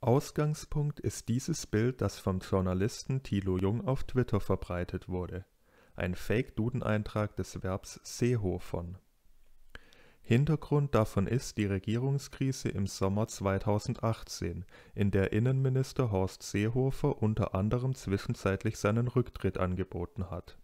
Ausgangspunkt ist dieses Bild, das vom Journalisten Thilo Jung auf Twitter verbreitet wurde. Ein Fake-Duden-Eintrag des Verbs Seehofern. Hintergrund davon ist die Regierungskrise im Sommer 2018, in der Innenminister Horst Seehofer unter anderem zwischenzeitlich seinen Rücktritt angeboten hat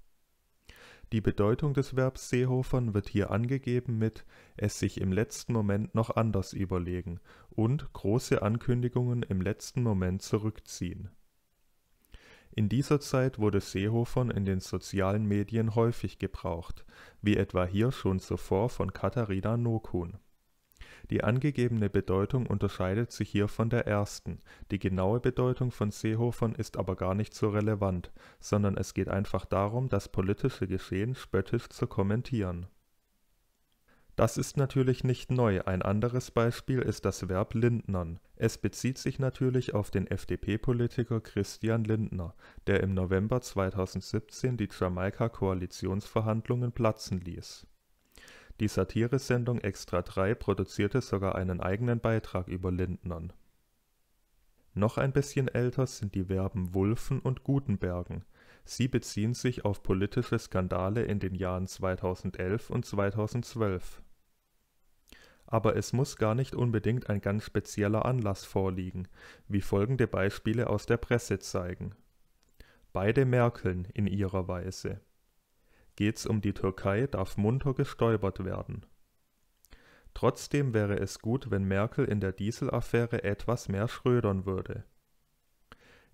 die Bedeutung des Verbs Seehofern wird hier angegeben mit es sich im letzten Moment noch anders überlegen und große Ankündigungen im letzten Moment zurückziehen. In dieser Zeit wurde Seehofern in den sozialen Medien häufig gebraucht, wie etwa hier schon zuvor von Katharina Nokun die angegebene Bedeutung unterscheidet sich hier von der ersten, die genaue Bedeutung von Seehofern ist aber gar nicht so relevant, sondern es geht einfach darum, das politische Geschehen spöttisch zu kommentieren. Das ist natürlich nicht neu, ein anderes Beispiel ist das Verb lindnern. Es bezieht sich natürlich auf den FDP-Politiker Christian Lindner, der im November 2017 die Jamaika-Koalitionsverhandlungen platzen ließ die Satiresendung Extra 3 produzierte sogar einen eigenen Beitrag über Lindnern. Noch ein bisschen älter sind die Verben wulfen und gutenbergen. Sie beziehen sich auf politische Skandale in den Jahren 2011 und 2012. Aber es muss gar nicht unbedingt ein ganz spezieller Anlass vorliegen, wie folgende Beispiele aus der Presse zeigen. Beide Merkeln in ihrer Weise. Geht's um die Türkei, darf munter gestäubert werden. Trotzdem wäre es gut, wenn Merkel in der Dieselaffäre etwas mehr schrödern würde.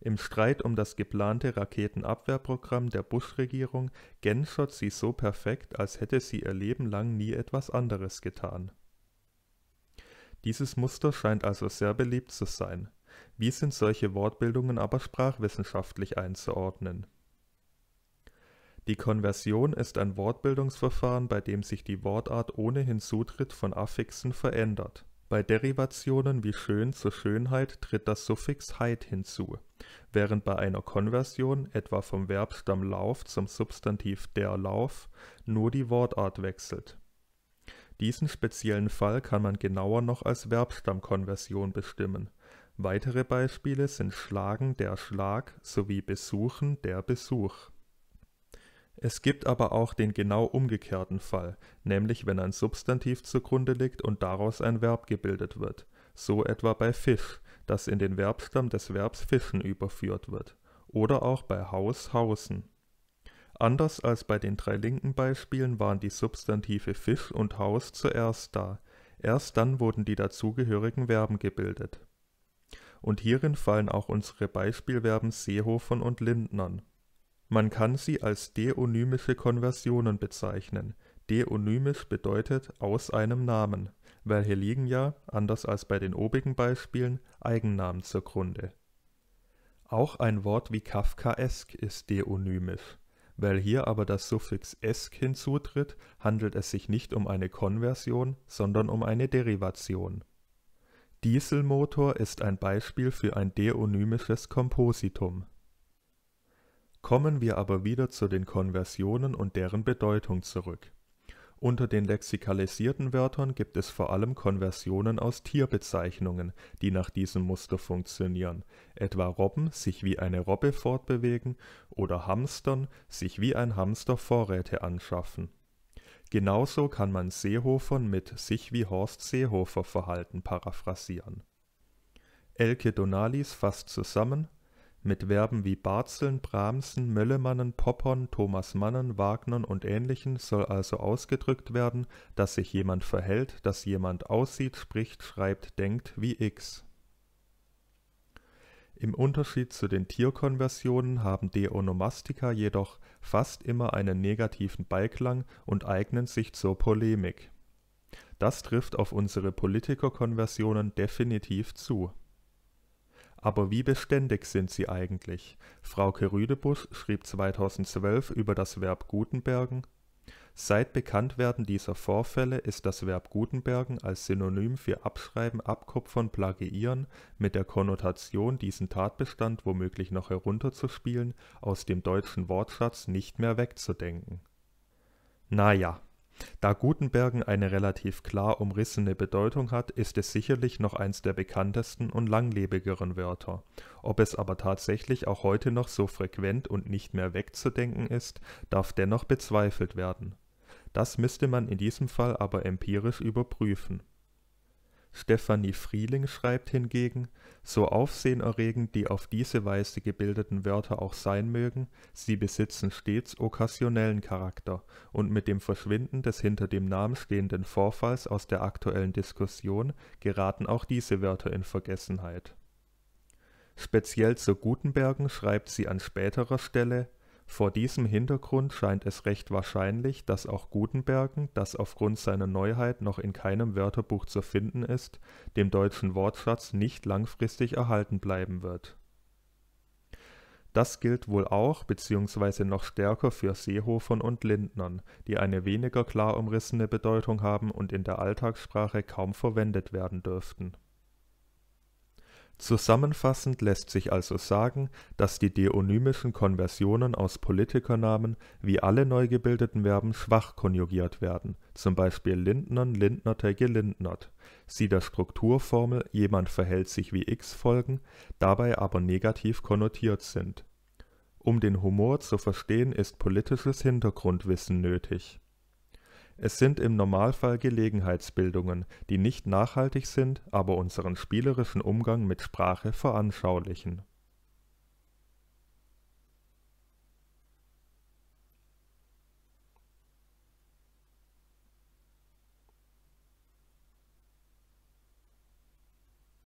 Im Streit um das geplante Raketenabwehrprogramm der Bush-Regierung genschert sie so perfekt, als hätte sie ihr Leben lang nie etwas anderes getan. Dieses Muster scheint also sehr beliebt zu sein. Wie sind solche Wortbildungen aber sprachwissenschaftlich einzuordnen? Die Konversion ist ein Wortbildungsverfahren, bei dem sich die Wortart ohne Hinzutritt von Affixen verändert. Bei Derivationen wie schön zur Schönheit tritt das Suffix -heit hinzu, während bei einer Konversion, etwa vom Verbstamm Lauf zum Substantiv der Lauf, nur die Wortart wechselt. Diesen speziellen Fall kann man genauer noch als Verbstammkonversion bestimmen. Weitere Beispiele sind Schlagen der Schlag sowie Besuchen der Besuch es gibt aber auch den genau umgekehrten Fall, nämlich wenn ein Substantiv zugrunde liegt und daraus ein Verb gebildet wird, so etwa bei Fisch, das in den Verbstamm des Verbs fischen überführt wird, oder auch bei Haus hausen. Anders als bei den drei linken Beispielen waren die Substantive Fisch und Haus zuerst da, erst dann wurden die dazugehörigen Verben gebildet. Und hierin fallen auch unsere Beispielverben Seehofen und Lindnern. Man kann sie als deonymische Konversionen bezeichnen. Deonymisch bedeutet aus einem Namen, weil hier liegen ja, anders als bei den obigen Beispielen, Eigennamen zugrunde. Auch ein Wort wie Kafkaesk ist deonymisch. Weil hier aber das Suffix esk hinzutritt, handelt es sich nicht um eine Konversion, sondern um eine Derivation. Dieselmotor ist ein Beispiel für ein deonymisches Kompositum. Kommen wir aber wieder zu den Konversionen und deren Bedeutung zurück. Unter den lexikalisierten Wörtern gibt es vor allem Konversionen aus Tierbezeichnungen, die nach diesem Muster funktionieren, etwa Robben sich wie eine Robbe fortbewegen oder Hamstern sich wie ein Hamster Vorräte anschaffen. Genauso kann man Seehofern mit sich wie Horst Seehofer Verhalten paraphrasieren. Elke Donalis fasst zusammen mit Verben wie Barzeln, Bramsen, Möllemannen, Poppern, Thomas Mannen, Wagnern und ähnlichen soll also ausgedrückt werden, dass sich jemand verhält, dass jemand aussieht, spricht, schreibt, denkt wie X. Im Unterschied zu den Tierkonversionen haben Deonomastika jedoch fast immer einen negativen Beiklang und eignen sich zur Polemik. Das trifft auf unsere Politikerkonversionen definitiv zu. Aber wie beständig sind sie eigentlich? Frauke Rüdebusch schrieb 2012 über das Verb Gutenbergen. Seit Bekanntwerden dieser Vorfälle ist das Verb Gutenbergen als Synonym für Abschreiben, Abkupfern, Plagiieren mit der Konnotation, diesen Tatbestand womöglich noch herunterzuspielen, aus dem deutschen Wortschatz nicht mehr wegzudenken. Naja, da Gutenbergen eine relativ klar umrissene Bedeutung hat, ist es sicherlich noch eins der bekanntesten und langlebigeren Wörter. Ob es aber tatsächlich auch heute noch so frequent und nicht mehr wegzudenken ist, darf dennoch bezweifelt werden. Das müsste man in diesem Fall aber empirisch überprüfen Stefanie Frieling schreibt hingegen, so aufsehenerregend die auf diese Weise gebildeten Wörter auch sein mögen, sie besitzen stets okkasionellen Charakter, und mit dem Verschwinden des hinter dem Namen stehenden Vorfalls aus der aktuellen Diskussion geraten auch diese Wörter in Vergessenheit. Speziell zu Gutenbergen schreibt sie an späterer Stelle vor diesem Hintergrund scheint es recht wahrscheinlich, dass auch Gutenbergen, das aufgrund seiner Neuheit noch in keinem Wörterbuch zu finden ist, dem deutschen Wortschatz nicht langfristig erhalten bleiben wird. Das gilt wohl auch bzw. noch stärker für Seehofern und Lindnern, die eine weniger klar umrissene Bedeutung haben und in der Alltagssprache kaum verwendet werden dürften Zusammenfassend lässt sich also sagen, dass die deonymischen Konversionen aus Politikernamen wie alle neu gebildeten Verben schwach konjugiert werden (z. B. lindnern, lindnerte, gelindnert), sie der Strukturformel „ jemand verhält sich wie X “folgen, dabei aber negativ konnotiert sind. Um den Humor zu verstehen, ist politisches Hintergrundwissen nötig es sind im Normalfall Gelegenheitsbildungen, die nicht nachhaltig sind, aber unseren spielerischen Umgang mit Sprache veranschaulichen